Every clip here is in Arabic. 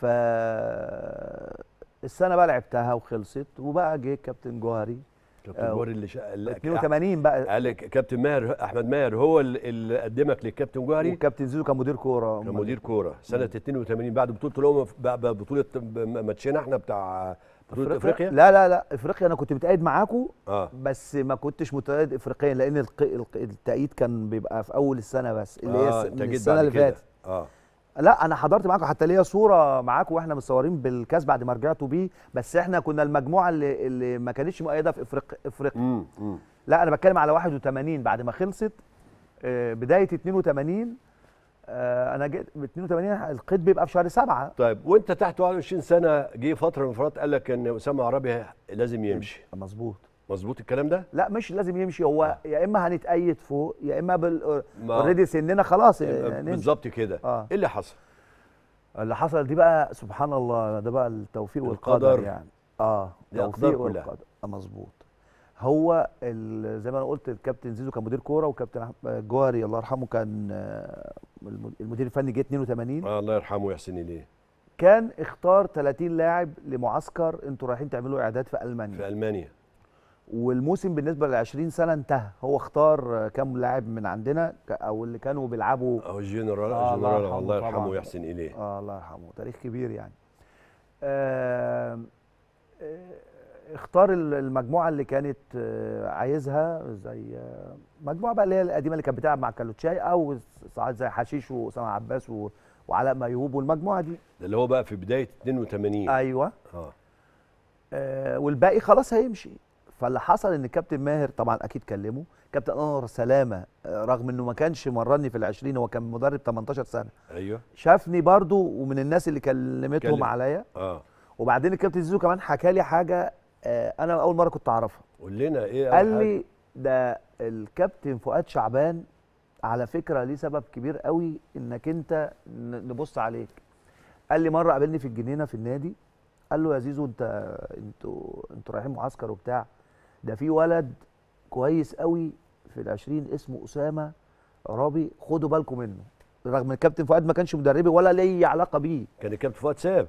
ف السنه بقى لعبتها وخلصت وبقى جه كابتن جوهري كابتن آه، جوهري اللي شا... 82 بقى قال كابتن ماهر احمد ماهر هو اللي قدمك للكابتن جوهري وكابتن زيزو كان مدير كوره كان مدير كوره سنه 82 بعد بطوله الامم بطوله ماتشنا احنا بتاع بطوله افريقيا لا لا لا افريقيا انا كنت متقيد معاكم آه. بس ما كنتش متقيد افريقيا لان التقييد كان بيبقى في اول السنه بس اللي هي آه. السنه اللي فاتت اه لا انا حضرت معاكم حتى ليا صوره معاكم واحنا متصورين بالكاس بعد ما رجعتوا بيه بس احنا كنا المجموعه اللي, اللي ما كانتش مؤيده في افريقيا افريقيا لا انا بتكلم على 81 بعد ما خلصت آه، بدايه 82 آه، انا جيت ب 82 القيد بيبقى في شهر سبعه طيب وانت تحت 21 سنه جه فتره من الفترات قال لك ان اسامه عرابي لازم يمشي مظبوط مظبوط الكلام ده لا مش لازم يمشي هو آه. يا اما هنتأيد فوق يا اما اوريدي سننا خلاص آه، يعني بالظبط كده آه. ايه اللي حصل اللي حصل دي بقى سبحان الله ده بقى التوفيق والقدر, يعني اه التوفيق والقدر آه، مظبوط هو زي ما انا قلت الكابتن زيزو كان مدير كوره وكابتن آه، جوهري الله يرحمه كان المدير الفني جه 82 آه الله يرحمه ويحسن اليه كان اختار 30 لاعب لمعسكر انتوا رايحين تعملوا اعداد في المانيا في المانيا والموسم بالنسبه ل 20 سنه انتهى هو اختار كام لاعب من عندنا او اللي كانوا بيلعبوا او الجنرال آه الجنرال الله يرحمه ويحسن اليه اه الله يرحمه تاريخ كبير يعني آه, آه، اختار المجموعه اللي كانت آه، عايزها زي آه، مجموعه بقى اللي هي القديمه اللي كانت بتلعب مع كالوتشاي او ساعات زي حشيش واسامه عباس وعلاء ميهوب والمجموعه دي ده اللي هو بقى في بدايه 82 ايوه آه والباقي خلاص هيمشي فاللي حصل ان الكابتن ماهر طبعا اكيد كلمه كابتن انور سلامه آه، رغم انه ما كانش مرني في ال20 هو كان مدرب 18 سنه ايوه شافني برده ومن الناس اللي كلمتهم كلم. عليا اه وبعدين الكابتن زيزو كمان حكى لي حاجه آه انا اول مره كنت اعرفها قول لنا ايه قال لي ده الكابتن فؤاد شعبان على فكره ليه سبب كبير قوي انك انت نبص عليك قال لي مره قابلني في الجنينه في النادي قال له يا زيزو انت انتوا انتوا رايحين معسكر وبتاع ده في ولد كويس قوي في العشرين اسمه اسامه رابي خدوا بالكم منه رغم ان الكابتن فؤاد ما كانش مدربي ولا ليه علاقه بيه كان الكابتن فؤاد ساب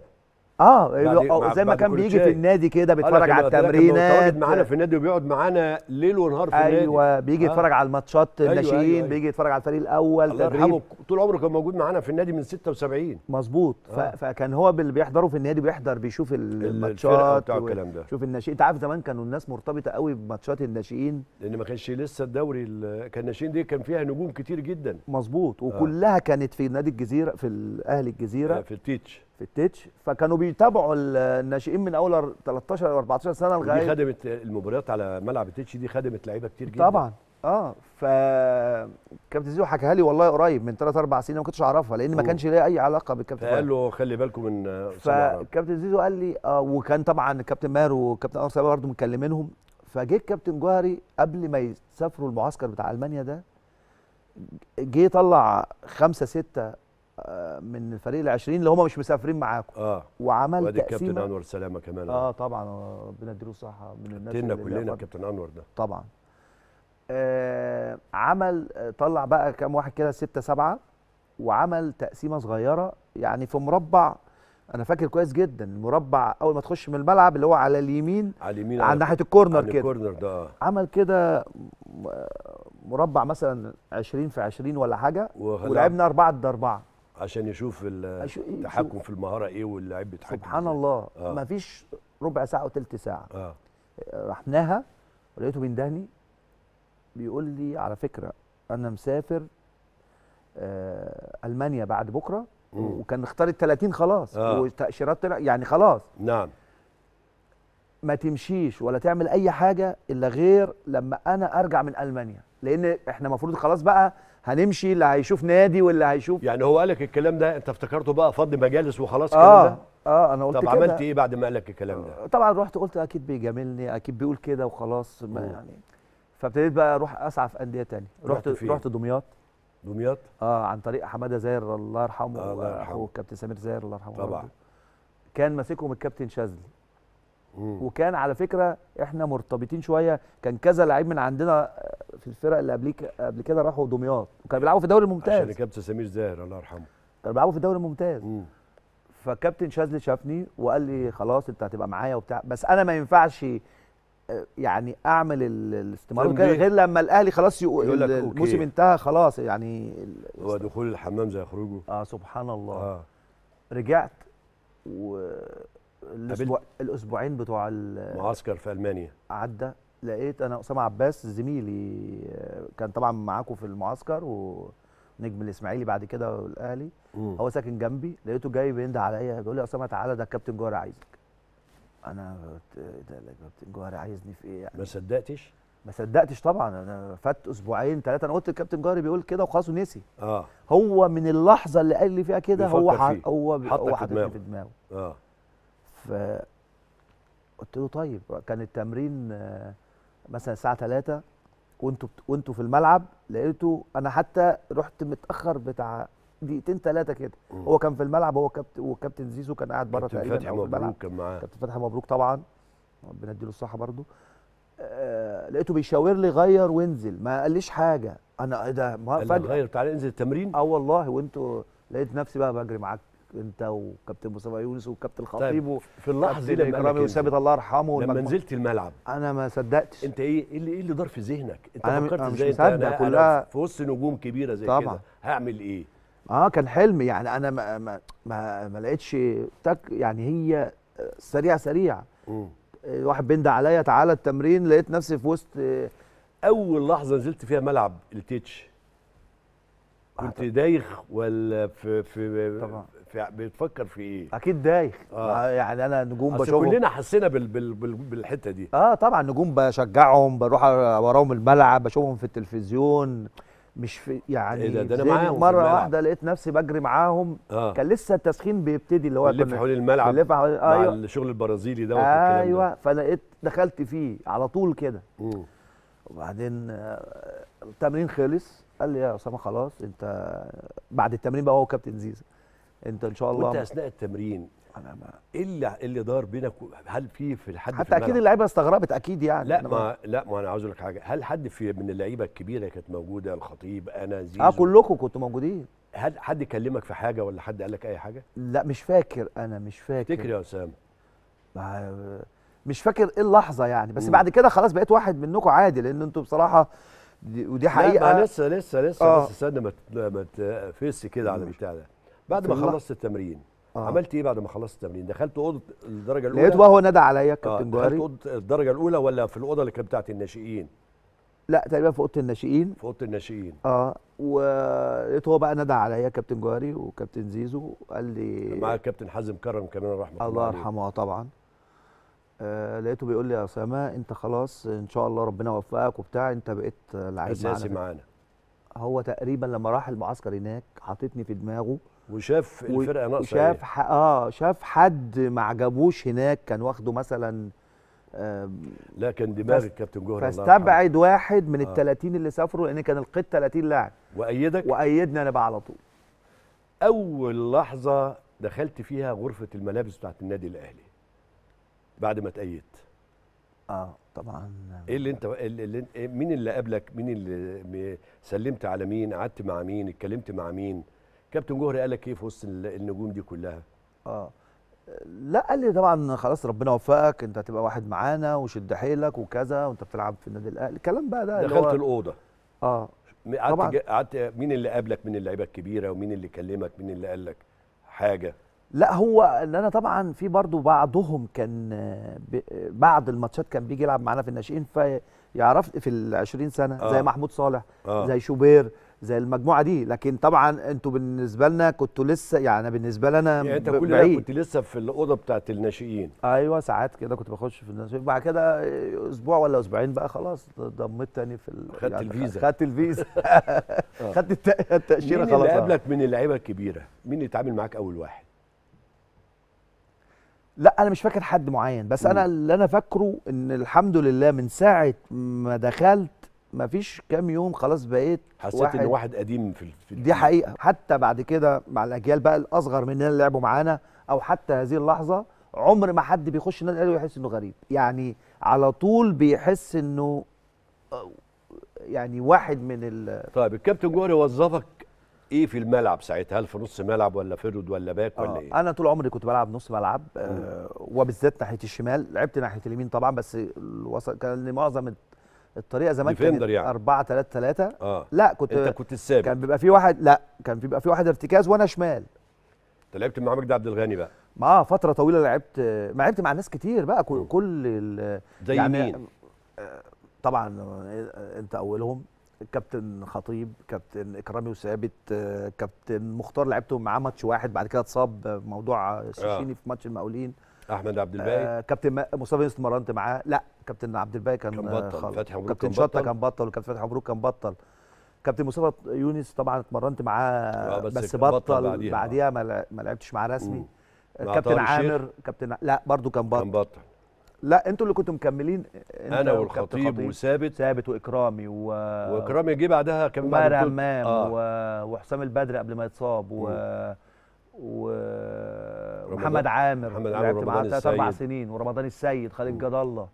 اه زي ما كان بيجي في النادي كده آه، بيتفرج على التمرينات متواجد معانا في النادي وبيقعد معانا ليل ونهار في أيوة النادي ايوه بيجي آه. يتفرج آه. على الماتشات الناشئين أيوة أيوة أيوة. بيجي يتفرج على الفريق الاول الله تدريب طول عمره كان موجود معانا في النادي من 76 مظبوط آه. فكان هو اللي بيحضره في النادي بيحضر بيشوف الماتشات والكلام ده شوف الناشئين انت عارف زمان كانوا الناس مرتبطه قوي بماتشات الناشئين لان ما كانش لسه الدوري كان الناشئين دي كان فيها نجوم كتير جدا مظبوط آه. وكلها كانت في نادي الجزيره في الاهلي الجزيره في التيتش في التتش فكانوا بيتابعوا الناشئين من اول 13 او 14 سنه لغايه دي خدمت المباريات على ملعب التتش دي خدمت لعيبه كتير جدا طبعا اه فكابتن زيزو حكاها لي والله قريب من 3 4 سنين ما كنتش اعرفها لان ما كانش ليا اي علاقه بالكابتن قال له خلي بالكم من فكابتن زيزو قال لي آه وكان طبعا كابتن ماهر وكابتن انور سبا برضه مكلمينهم فجه الكابتن جوهري قبل ما يسافروا المعسكر بتاع المانيا ده جه طلع خمسه سته آه، من الفريق ال20 اللي هم مش مسافرين معاكم اه وعمل وادي الكابتن انور سلامه كمان اه طبعا ربنا آه، يديله الصحه من الناس كلنا كلنا الكابتن انور ده طبعا آه عمل آه، طلع بقى كام واحد كده ستة سبعة وعمل تقسيمه صغيره يعني في مربع انا فاكر كويس جدا المربع اول ما تخش من الملعب اللي هو على اليمين على اليمين على ناحيه الكورنر كده الكورنر ده عمل كده مربع مثلا 20 في 20 ولا حاجه ولعبنا 4 ضد 4 عشان يشوف التحكم في المهاره ايه واللاعب بيتحكم سبحان الله آه. ما فيش ربع ساعه وثلث ساعه آه. رحناها ولقيته بيندهني بيقول لي على فكره انا مسافر آه المانيا بعد بكره مم. وكان اختار ال 30 خلاص آه. وتاشيرات يعني خلاص نعم ما تمشيش ولا تعمل اي حاجه الا غير لما انا ارجع من المانيا لان احنا المفروض خلاص بقى هنمشي اللي هيشوف نادي واللي هيشوف يعني هو قالك الكلام ده انت افتكرته بقى فض مجالس وخلاص آه كده اه انا قلت طب كده عملت ايه بعد ما قالك الكلام ده آه، طبعا رحت قلت اكيد بيجاملني اكيد بيقول كده وخلاص ما يعني فابتديت بقى اروح اسعى في انديه تانية رحت رحت, رحت دمياط دمياط اه عن طريق حماده زاهر الله يرحمه آه الله يرحمه سمير زاهر الله يرحمه طبعا كان ماسكهم الكابتن شاذلي مم. وكان على فكره احنا مرتبطين شويه كان كذا لعيب من عندنا آه، في الفرق اللي قبل قبل كده راحوا دمياط وكانوا بيلعبوا في الدوري الممتاز عشان كابتن سمير زاهر الله يرحمه كانوا بيلعبوا في الدوري الممتاز مم. فكابتن شاذلي شافني وقال لي خلاص انت هتبقى معايا وبتاع بس انا ما ينفعش آه، يعني اعمل الاستمرار غير لما الاهلي خلاص يقول لك الموسم انتهى خلاص يعني هو دخول الحمام زي خروجه اه سبحان الله آه. رجعت و الاسبوع الاسبوعين بتوع المعسكر في المانيا عدى لقيت انا اسامه عباس زميلي كان طبعا معاكم في المعسكر ونجم الاسماعيلي بعد كده والاهلي هو ساكن جنبي لقيته جاي بينده عليا بيقول لي يا اسامه تعالى ده الكابتن جوهر عايزك انا إيه ده الكابتن جوهر عايزني في ايه يعني ما صدقتش ما صدقتش طبعا انا فات اسبوعين ثلاثه انا قلت الكابتن جاري بيقول كده وخلاص ونسي اه هو من اللحظه اللي قال لي فيها كده هو حط فيه. هو حطك في دماغه اه قلت له طيب كان التمرين آه، مثلا الساعه 3 وانتوا وانتوا في الملعب لقيته انا حتى رحت متاخر بتاع دقيقتين ثلاثه كده هو كان في الملعب هو كابتن وكابتن زيزو كان قاعد بره تقريبا كابتن فتحي مبروك كان معاه كابتن فتحي مبروك طبعا ربنا يديله الصحه برضه آه لقيته بيشاور لي غير وانزل ما قاليش حاجه انا ايه ده فجاه غير تعالى انزل التمرين اه والله وانتوا لقيت نفسي بقى بجري معاك انت وكابتن مصطفى يونس وكابتن طيب، خطيب طيب في اللحظه دي لما اكرامي وثابت الله يرحمه لما نزلت الملعب انا ما صدقتش انت ايه ايه اللي, إيه اللي دار في ذهنك انت أنا فكرت ازاي انت أنا كلها في وسط نجوم كبيره زي كده هعمل ايه اه كان حلم يعني انا ما ما ما, ما لقيتش تك يعني هي سريع سريع واحد بند عليا تعالى التمرين لقيت نفسي في وسط اول لحظه نزلت فيها ملعب التيتش كنت دايخ ولا في في طبعا في بتفكر في ايه اكيد دايخ آه. يعني انا نجوم بشوفهم كلنا حسينا بال بال بال بالحته دي اه طبعا نجوم بشجعهم بروح وراهم الملعب بشوفهم في التلفزيون مش في يعني إيه ده, ده انا معاهم مره واحده لقيت نفسي بجري معاهم آه. كان لسه التسخين بيبتدي اللي هو اللف حوالين الملعب اللف حوالين آه مع أيوه. الشغل البرازيلي دوت آه ايوه ده. فلقيت دخلت فيه على طول كده وبعدين آه، التمرين خلص قال لي يا اسامه خلاص انت بعد التمرين بقى هو كابتن زيزو انت ان شاء الله وانت اثناء التمرين انا ما ايه اللي اللي دار بينك هل في في حد حتى في اكيد اللعيبه استغربت اكيد يعني لا ما لا ما انا عاوز اقول لك حاجه هل حد في من اللعيبه الكبيره كانت موجوده الخطيب انا زيزو اه كلكم كنتوا موجودين هل حد كلمك في حاجه ولا حد قال لك اي حاجه لا مش فاكر انا مش فاكر تفتكر يا اسامه مش فاكر ايه اللحظه يعني بس م. بعد كده خلاص بقيت واحد منكم عادي لان انتوا بصراحه دي ودي حقيقه لا لسه لسه لسه آه. لسه استنى ما تفس كده على البتاع ده بعد ما خلصت التمرين آه. عملت ايه بعد ما خلصت التمرين دخلت اوضه الدرجه الاولى لقيت وهو نادى عليا كابتن آه. جوهري دخلت اوضه الدرجه الاولى ولا في الاوضه اللي كانت بتاعه الناشئين لا تقريبا في اوضه الناشئين في اوضه الناشئين اه ولقيت هو بقى نادى عليا كابتن جوهري وكابتن زيزو قال لي مع كابتن حازم كرم كمان رحمه الله الله يرحمه آه، طبعا آه لقيته بيقول لي يا اسامه انت خلاص ان شاء الله ربنا يوفقك وبتاع انت بقيت لعيب معانا اساسي معانا هو تقريبا لما راح المعسكر هناك حاططني في دماغه وشاف الفرقه ناقصه إيه؟ شاف ح... اه شاف حد ما عجبوش هناك كان واخده مثلا آه لا كان دماغ فست... الكابتن جوهر فاستبعد واحد من ال آه. 30 اللي سافروا لان كان القيد 30 لاعب وايدك وايدني انا بقى على طول اول لحظه دخلت فيها غرفه الملابس بتاعت النادي الاهلي بعد ما اتأيدت اه طبعا ايه اللي انت إيه اللي إيه مين اللي قابلك مين اللي سلمت على مين قعدت مع مين اتكلمت مع مين كابتن جوهري قال لك ايه في وسط النجوم دي كلها اه لا قال لي طبعا خلاص ربنا وفقك انت هتبقى واحد معانا وشد حيلك وكذا وانت بتلعب في النادي الاهلي الكلام بقى ده دخلت الاوضه اه قعدت قعدت مين اللي قابلك من اللعيبه الكبيره ومين اللي كلمك مين اللي قال لك حاجه لا هو ان انا طبعا في برضو بعضهم كان بعد الماتشات كان بيجي يلعب معانا في الناشئين فيعرف في ال 20 سنه آه. زي محمود صالح آه. زي شوبير زي المجموعه دي لكن طبعا انتوا بالنسبه لنا كنتوا لسه يعني بالنسبه لنا يعني انت كل ده كنت لسه في الاوضه بتاعه الناشئين ايوه ساعات كده كنت بخش في الناشئين بعد كده اسبوع ولا اسبوعين بقى خلاص ضميت تاني في خدت يعني الفيزا خدت الفيزا آه. خدت التاشيره خلاص مين اللي قابلك من اللعيبه الكبيره مين اللي اتعامل معاك اول واحد لا انا مش فاكر حد معين بس انا اللي انا فاكره ان الحمد لله من ساعه ما دخلت مفيش كام يوم خلاص بقيت حسيت واحد ان واحد قديم في, الفيلم. دي حقيقه حتى بعد كده مع الاجيال بقى الاصغر مننا اللي لعبوا معانا او حتى هذه اللحظه عمر ما حد بيخش النادي الاهلي ويحس انه غريب يعني على طول بيحس انه آه، يعني واحد من ال طيب الكابتن جوهري وظفك ايه في الملعب ساعتها هل في نص ملعب ولا فرد ولا باك آه، ولا آه. ايه انا طول عمري كنت بلعب نص ملعب آه وبالذات ناحيه الشمال لعبت ناحيه اليمين طبعا بس الوسط كان معظم الطريقه زمان كانت يعني. 4 3 3 آه. لا كنت انت كنت السابق كان بيبقى في واحد لا كان بيبقى في واحد ارتكاز وانا شمال انت لعبت مع مجدي عبد الغني بقى مع فتره طويله لعبت ما لعبت مع ناس كتير بقى كل, كل زي يعني مين آه، طبعا آه، انت اولهم الكابتن خطيب كابتن اكرامي وثابت آه، كابتن مختار لعبته معاه ماتش واحد بعد كده اتصاب موضوع سوشيني آه. في ماتش المقاولين احمد عبد الباقي آه كابتن مصطفى مرنت معاه لا كابتن عبد الباقي كان, كان بطل فتحي مبروك كابتن شطه كان بطل وكابتن فتحي مبروك كان بطل كابتن مصطفى يونس طبعا اتمرنت معاه آه، بس, بس بطل, بطل بعديها, ما لعبتش معاه رسمي آه، كابتن عامر كابتن لا برضو كان بطل كان بطل لا انتوا اللي كنتوا مكملين انا والخطيب وثابت ثابت واكرامي و... واكرامي جه بعدها كمان بعد امام آه. و... وحسام البدر قبل ما يتصاب و... و... محمد عامر محمد عامر رمضان السيد اربع سنين ورمضان السيد خالد جد الله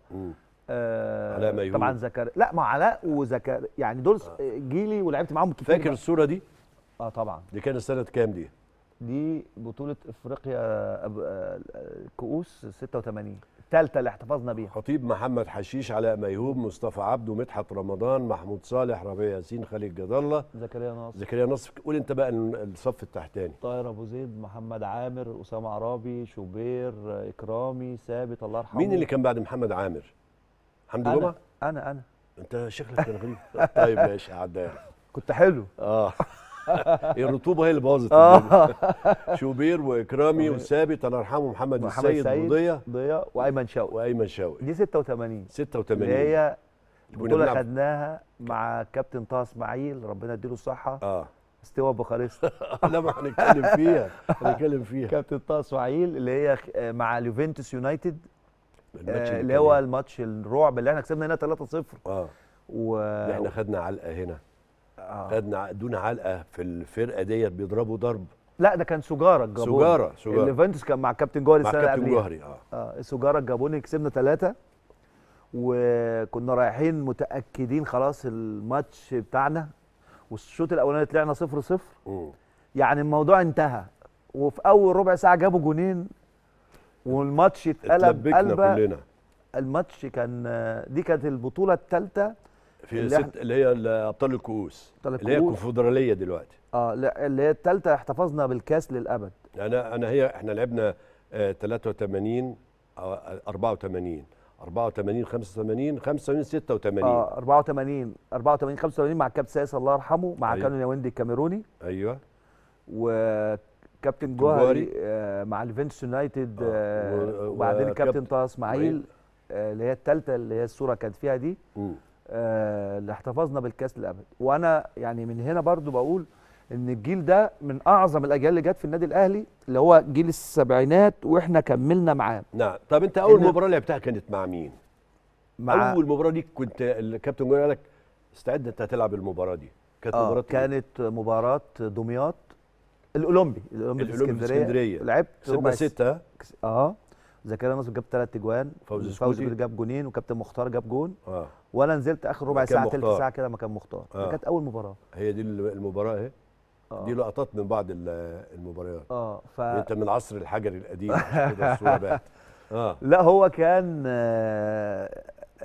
آه علاء ميهون طبعا زكريا لا ما علاء وزكريا يعني دول آه. جيلي ولعبت معاهم كتير فاكر الصوره دي؟ اه طبعا دي كانت سنه كام دي؟ دي بطوله افريقيا آه، آه، كؤوس 86 الثالثه اللي احتفظنا بيها خطيب محمد حشيش علاء ميهوب مصطفى عبده مدحت رمضان محمود صالح ربيع ياسين خالد جد الله زكريا ناصر زكريا ناصر قول انت بقى الصف التحتاني طاهر ابو زيد محمد عامر اسامه عرابي شوبير اكرامي ثابت الله يرحمه مين اللي كان بعد محمد عامر حمدي جمعه انا انا انت شكلك كان غريب طيب ماشي عدى كنت حلو اه الرطوبه هي اللي باظت آه. شوبير واكرامي وثابت الله يرحمه محمد, محمد السيد وضياء ضياء وايمن شوقي وايمن شوقي دي 86 86 اللي هي البطوله خدناها مع كابتن طه اسماعيل ربنا يديله الصحه اه استوى بخارستا لا ما هنتكلم فيها هنتكلم فيها كابتن طه اسماعيل اللي هي آه، مع اليوفنتوس يونايتد اللي آه، هو يعني. الماتش الرعب اللي احنا كسبنا هنا 3-0 اه و... احنا خدنا علقه هنا آه. خدنا دون علقه في الفرقه ديت بيضربوا ضرب لا ده كان سجاره الجابوني سجاره سجاره الليفنتوس كان مع كابتن جوهري السنه اللي مع كابتن جوهري اه, آه سجاره الجابوني كسبنا ثلاثه وكنا رايحين متاكدين خلاص الماتش بتاعنا والشوط الاولاني طلعنا صفر صفر يعني الموضوع انتهى وفي اول ربع ساعه جابوا جونين والماتش اتقلب قلبه كلنا الماتش كان آه، دي كانت البطوله الثالثه في اللي ست اللي هي ابطال الكؤوس اللي هي الكونفدراليه دلوقتي اه لا اللي هي الثالثه احتفظنا بالكاس للابد انا انا هي احنا لعبنا آه 83 84 84 85 85 86 اه 84 84 85 مع الكابتن سايس الله يرحمه مع أيوة. كانون ياوندي الكاميروني ايوه وكابتن جوهري آه مع الفينس يونايتد آه, آه، وبعدين الكابتن طه اسماعيل آه، اللي هي الثالثه اللي هي الصوره كانت فيها دي م. آه، اللي احتفظنا بالكاس للابد وانا يعني من هنا برضو بقول ان الجيل ده من اعظم الاجيال اللي جت في النادي الاهلي اللي هو جيل السبعينات واحنا كملنا معاه نعم طب انت اول إن... مباراه لعبتها كانت مع مين مع اول مباراه ليك كنت الكابتن جول قال لك استعد انت هتلعب المباراه دي كانت آه مباراه إيه؟ كانت مباراه دمياط الاولمبي الاولمبي, الأولمبي في اسكندريه لعبت ستة. 6 اه زكريا نصر جاب ثلاث اجوان فوزي فوزي جاب جونين وكابتن مختار جاب جون آه. ولا نزلت اخر ربع ساعه ثلث ساعه كده مكان مختار آه. كانت اول مباراه هي دي المباراه اهي آه. دي لقطات من بعض المباريات اه ف... انت من عصر الحجر القديم كده الصوره بقت آه. لا هو كان آه،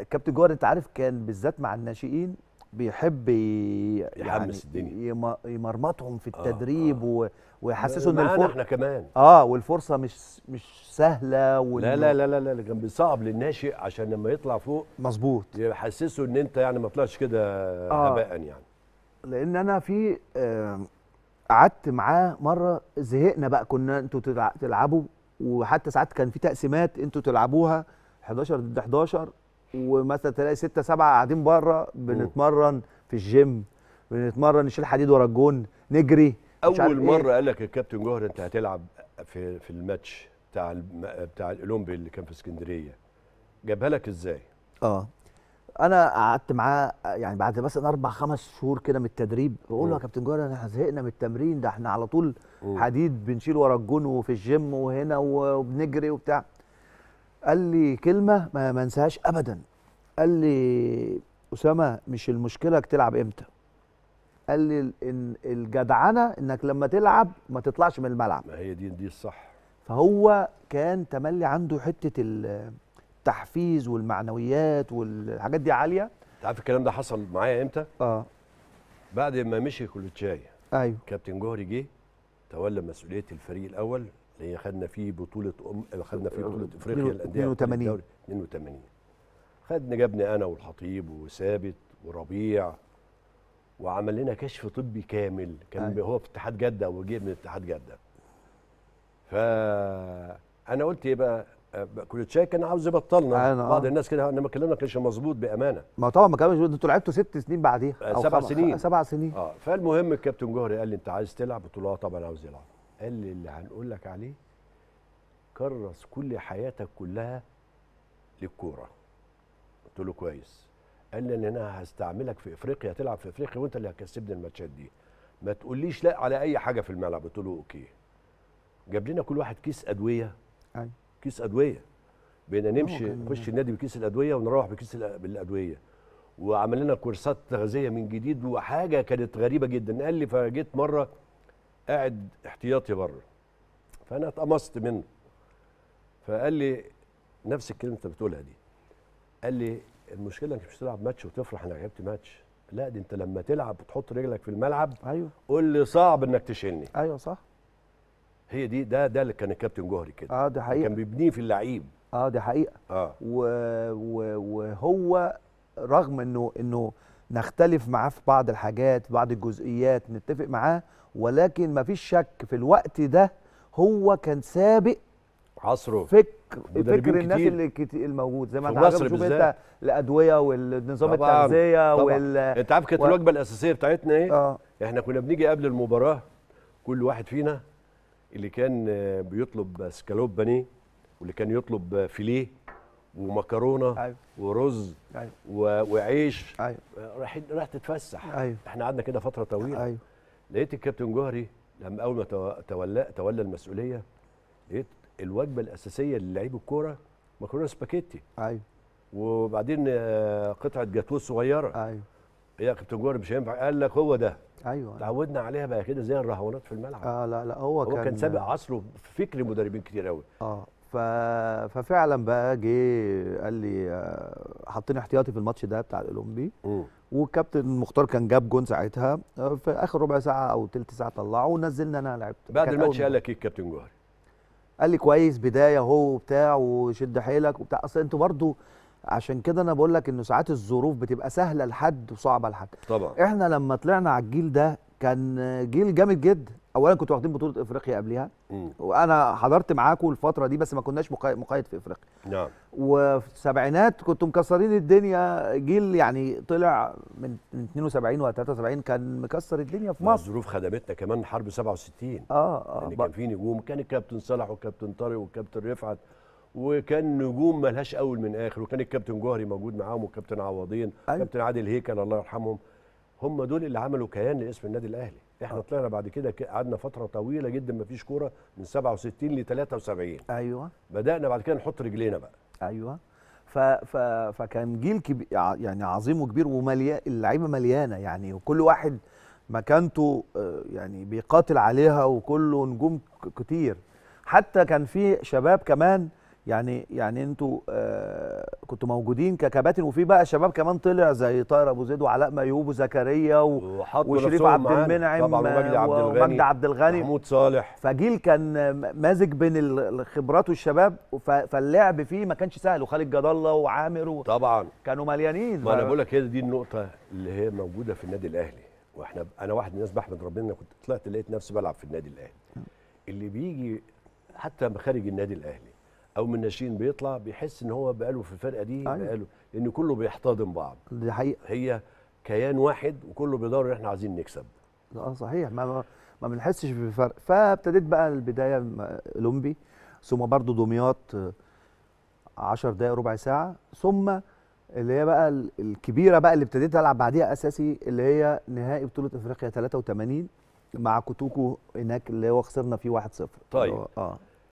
كابتن جوهر انت عارف كان بالذات مع الناشئين بيحب يحمس يعني الدنيا يمرمطهم في آه، التدريب آه. آه. ويحسسه ان الفرصه احنا كمان اه والفرصه مش مش سهله وال... لا لا لا لا لا كان بيصعب للناشئ عشان لما يطلع فوق مظبوط يحسسه ان انت يعني ما طلعش كده آه هباء يعني لان انا في آه، قعدت آه معاه مره زهقنا بقى كنا انتوا تلعبوا وحتى ساعات كان في تقسيمات انتوا تلعبوها 11 ضد 11 ومثلا تلاقي 6 7 قاعدين بره بنتمرن في الجيم بنتمرن نشيل حديد ورا الجون نجري اول إيه. مره إيه؟ قال لك الكابتن جوهر انت هتلعب في في الماتش بتاع بتاع الاولمبي اللي كان في اسكندريه جابها لك ازاي اه انا قعدت معاه يعني بعد مثلا اربع خمس شهور كده من التدريب بقول له يا كابتن جوهر احنا زهقنا من التمرين ده احنا على طول م. حديد بنشيل ورا الجون وفي الجيم وهنا وبنجري وبتاع قال لي كلمه ما انساهاش ابدا قال لي اسامه مش المشكله تلعب امتى قال لي إن الجدعنه انك لما تلعب ما تطلعش من الملعب ما هي دي دي الصح فهو كان تملي عنده حته التحفيز والمعنويات والحاجات دي عاليه انت عارف الكلام ده حصل معايا امتى؟ اه بعد ما مشي كلوتشاي ايوه كابتن جوهري جه تولى مسؤوليه الفريق الاول اللي خدنا فيه بطوله ام خدنا فيه بطوله افريقيا للانديه 82 82 خدنا جابني انا والخطيب وثابت وربيع وعمل لنا كشف طبي كامل كان أي. أيوة. هو في اتحاد جده وجه من اتحاد جده ف انا قلت ايه بقى أه، شيء كان عاوز يبطلنا أيوة، أنا بعض آه. الناس كده انما كلامنا كانش مظبوط بامانه ما طبعا ما كانش انتوا لعبتوا ست سنين بعديها أه، او سبع سنين سبع سنين اه فالمهم الكابتن جوهري قال لي انت عايز تلعب قلت له اه طبعا عاوز يلعب قال لي اللي هنقول لك عليه كرس كل حياتك كلها للكوره قلت له كويس قال لي انا هستعملك في افريقيا تلعب في افريقيا وانت اللي هتكسبني الماتشات دي ما تقوليش لا على اي حاجه في الملعب قلت له اوكي جاب لنا كل واحد كيس ادويه أي. كيس ادويه بقينا نمشي نخش النادي بكيس الادويه ونروح بكيس بالادويه وعمل لنا كورسات تغذيه من جديد وحاجه كانت غريبه جدا قال لي فجيت مره قاعد احتياطي بره فانا اتقمصت منه فقال لي نفس الكلمه انت بتقولها دي قال لي المشكله انك مش تلعب ماتش وتفرح انك لعبت ماتش لا دي انت لما تلعب وتحط رجلك في الملعب ايوه قول لي صعب انك تشني ايوه صح هي دي ده ده اللي كان الكابتن جوهري كده اه دي حقيقه كان بيبنيه في اللعيب اه دي حقيقه اه و... و... وهو رغم انه انه نختلف معاه في بعض الحاجات بعض الجزئيات نتفق معاه ولكن مفيش شك في الوقت ده هو كان سابق عصره فكر فكر الناس كتير. اللي كتير الموجود زي ما انت عارف شوف انت الادويه والنظام التغذيه وال انت عارف كانت و... الوجبه الاساسيه بتاعتنا ايه؟ آه. احنا كنا بنيجي قبل المباراه كل واحد فينا اللي كان بيطلب سكالوب بانيه واللي كان يطلب فيليه ومكرونه أيوه. ورز أيوه. وعيش أيوه. راح رايح تتفسح أيوه. احنا قعدنا كده فتره طويله أيوه. لقيت الكابتن جوهري لما اول ما تولى تولى المسؤوليه لقيت الوجبه الاساسيه للعيب الكوره مكرونه سباكيتي ايوه وبعدين آه، قطعه جاتوه صغيره ايوه يا كابتن جوار مش هينفع قال لك هو ده ايوه تعودنا عليها بقى كده زي الرهونات في الملعب اه لا لا هو, هو كان كان سابق عصره في فكر مدربين كتير قوي اه ف... ففعلا بقى جه قال لي آه، حاطين احتياطي في الماتش ده بتاع الاولمبي والكابتن مختار كان جاب جون ساعتها آه، في اخر ربع ساعه او ثلث ساعه طلعه ونزلنا انا لعبت بعد الماتش قال لك ايه الكابتن جوهري؟ قال لي كويس بدايه هو وبتاع وشد حيلك وبتاع اصل انتوا برضو عشان كده انا بقول لك انه ساعات الظروف بتبقى سهله لحد وصعبه لحد طبعا احنا لما طلعنا على الجيل ده كان جيل جامد جدا اولا كنتوا واخدين بطوله افريقيا قبلها وانا حضرت معاكم الفتره دي بس ما كناش مقيد في افريقيا نعم وفي السبعينات كنتوا مكسرين الدنيا جيل يعني طلع من 72 و 73 كان مكسر الدنيا في مصر الظروف خدمتنا كمان حرب 67 اه اه يعني كان في نجوم كان الكابتن صلاح والكابتن طارق والكابتن رفعت وكان نجوم ملهاش اول من اخر وكان الكابتن جوهري موجود معاهم والكابتن عوضين والكابتن أيوه. عادل هيكل الله يرحمهم هم دول اللي عملوا كيان لاسم النادي الاهلي احنا آه. طلعنا بعد كده قعدنا فتره طويله جدا ما فيش كوره من 67 ل 73 ايوه بدانا بعد كده نحط رجلينا بقى ايوه ف ف فكان جيل كبير يعني عظيم وكبير ومليان اللعيبه مليانه يعني وكل واحد مكانته آه، يعني بيقاتل عليها وكله نجوم كتير حتى كان في شباب كمان يعني يعني انتوا آه كنتوا موجودين ككباتن وفي بقى شباب كمان طلع زي طاهر ابو زيد وعلاء ميوب وزكريا و... وشريف عبد المنعم آه، ومجدي عبد الغني محمود صالح فجيل كان مازج بين الخبرات والشباب ف... فاللعب فيه ما كانش سهل وخالد جد الله وعامر و... طبعا كانوا مليانين ما انا بقول لك هي دي النقطه اللي هي موجوده في النادي الاهلي واحنا انا واحد من الناس بحمد ربنا كنت طلعت لقيت نفسي بلعب في النادي الاهلي اللي بيجي حتى خارج النادي الاهلي او من ناشئين بيطلع بيحس ان هو بقاله في الفرقه دي أيوة. بقاله لان كله بيحتضن بعض دي حقيقه هي كيان واحد وكله بيدور ان احنا عايزين نكسب اه صحيح ما ما بنحسش فرق فابتديت بقى البدايه اولمبي ثم برضه دمياط 10 آه، دقائق ربع ساعه ثم اللي هي بقى الكبيره بقى اللي ابتديت العب بعديها اساسي اللي هي نهائي بطوله افريقيا 83 مع كوتوكو هناك اللي هو خسرنا فيه 1-0 طيب اه